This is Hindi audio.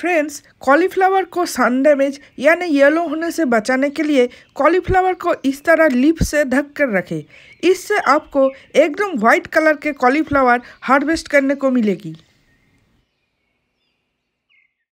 फ्रेंड्स कॉलीफ्लावर को सन डैमेज यानी येलो होने से बचाने के लिए कॉलीफ्लावर को इस तरह लिप से ढक कर रखें इससे आपको एकदम वाइट कलर के कॉलीफ्लावर हार्वेस्ट करने को मिलेगी